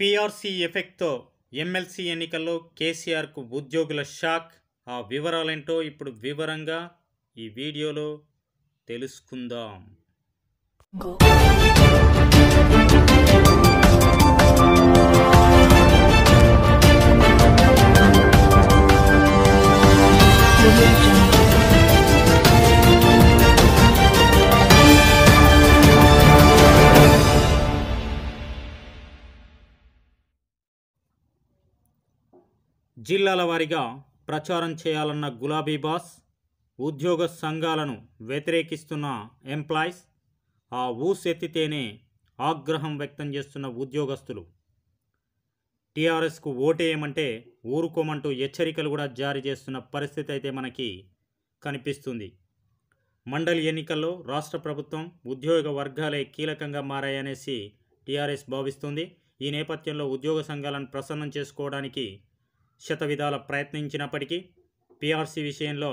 PRC ఎఫెక్ట్తో MLC ఎన్నికల్లో కేసీఆర్కు ఉద్యోగుల షాక్ ఆ వివరాలేంటో ఇప్పుడు వివరంగా ఈ వీడియోలో తెలుసుకుందాం Thank you. జిల్లాల వారీగా ప్రచారం చేయాలన్న గులాబీ బాస్ ఉద్యోగ సంఘాలను వ్యతిరేకిస్తున్న ఎంప్లాయీస్ ఆ ఊసెత్తితేనే ఆగ్రహం వ్యక్తం చేస్తున్న ఉద్యోగస్తులు టీఆర్ఎస్కు ఓటేయమంటే ఊరుకోమంటూ హెచ్చరికలు కూడా జారీ చేస్తున్న పరిస్థితి అయితే మనకి కనిపిస్తుంది మండలి ఎన్నికల్లో రాష్ట్ర ప్రభుత్వం ఉద్యోగ వర్గాలే కీలకంగా మారాయనేసి టీఆర్ఎస్ భావిస్తుంది ఈ నేపథ్యంలో ఉద్యోగ సంఘాలను ప్రసన్నం చేసుకోవడానికి శతవిధాల ప్రయత్నించినప్పటికీ పీఆర్సీ విషయంలో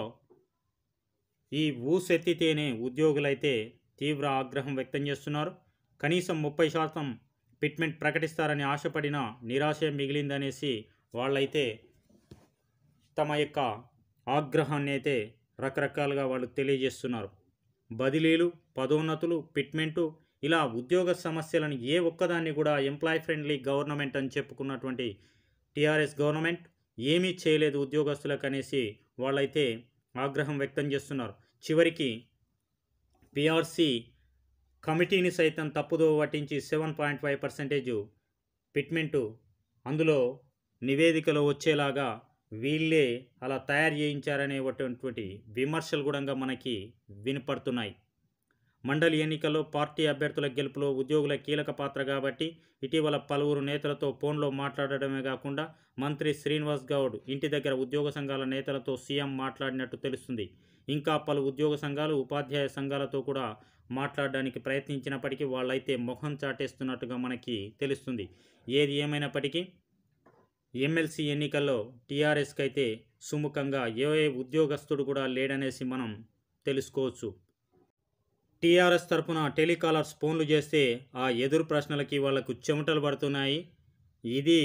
ఈ ఊసెత్తితేనే ఉద్యోగులైతే తీవ్ర ఆగ్రహం వ్యక్తం చేస్తున్నారు కనీసం ముప్పై శాతం పిట్మెంట్ ప్రకటిస్తారని ఆశపడిన నిరాశ మిగిలిందనేసి వాళ్ళైతే తమ యొక్క ఆగ్రహాన్ని అయితే రకరకాలుగా వాళ్ళు తెలియజేస్తున్నారు బదిలీలు పదోన్నతులు పిట్మెంటు ఇలా ఉద్యోగ సమస్యలను ఏ ఒక్కదాన్ని కూడా ఎంప్లాయ్ ఫ్రెండ్లీ గవర్నమెంట్ అని చెప్పుకున్నటువంటి టీఆర్ఎస్ గవర్నమెంట్ ఏమీ చేయలేదు ఉద్యోగస్తులకు అనేసి వాళ్ళైతే ఆగ్రహం వ్యక్తం చేస్తున్నారు చివరికి పిఆర్సీ కమిటీని సైతం తప్పుదో పట్టించి seven point five percentage fitment అందులో నివేదికలో వచ్చేలాగా వీళ్ళే అలా తయారు చేయించారనేటువంటి విమర్శలు కూడా మనకి వినపడుతున్నాయి మండలి ఎన్నికల్లో పార్టీ అభ్యర్థుల గెలుపులో ఉద్యోగుల కీలక పాత్ర కాబట్టి ఇటీవల పలువురు నేతలతో ఫోన్లో మాట్లాడడమే కాకుండా మంత్రి శ్రీనివాస్ గౌడ్ ఇంటి దగ్గర ఉద్యోగ సంఘాల నేతలతో సీఎం మాట్లాడినట్టు తెలుస్తుంది ఇంకా పలు ఉద్యోగ సంఘాలు ఉపాధ్యాయ సంఘాలతో కూడా మాట్లాడడానికి ప్రయత్నించినప్పటికీ వాళ్ళైతే మొహం చాటేస్తున్నట్టుగా మనకి తెలుస్తుంది ఏది ఏమైనప్పటికీ ఎమ్మెల్సీ ఎన్నికల్లో టీఆర్ఎస్కి అయితే సుముఖంగా ఏ ఉద్యోగస్తుడు కూడా లేడనేసి మనం తెలుసుకోవచ్చు టీఆర్ఎస్ తరఫున టెలికాలర్స్ ఫోన్లు చేస్తే ఆ ఎదురు ప్రశ్నలకి వాళ్లకు చెమటలు పడుతున్నాయి ఇది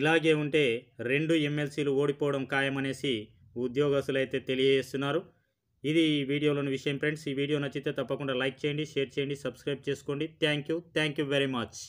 ఇలాగే ఉంటే రెండు ఎమ్మెల్సీలు ఓడిపోవడం ఖాయమనేసి ఉద్యోగస్తులైతే తెలియజేస్తున్నారు ఇది ఈ వీడియోలోని విషయం ఫ్రెండ్స్ ఈ వీడియో నచ్చితే తప్పకుండా లైక్ చేయండి షేర్ చేయండి సబ్స్క్రైబ్ చేసుకోండి thank you thank you very much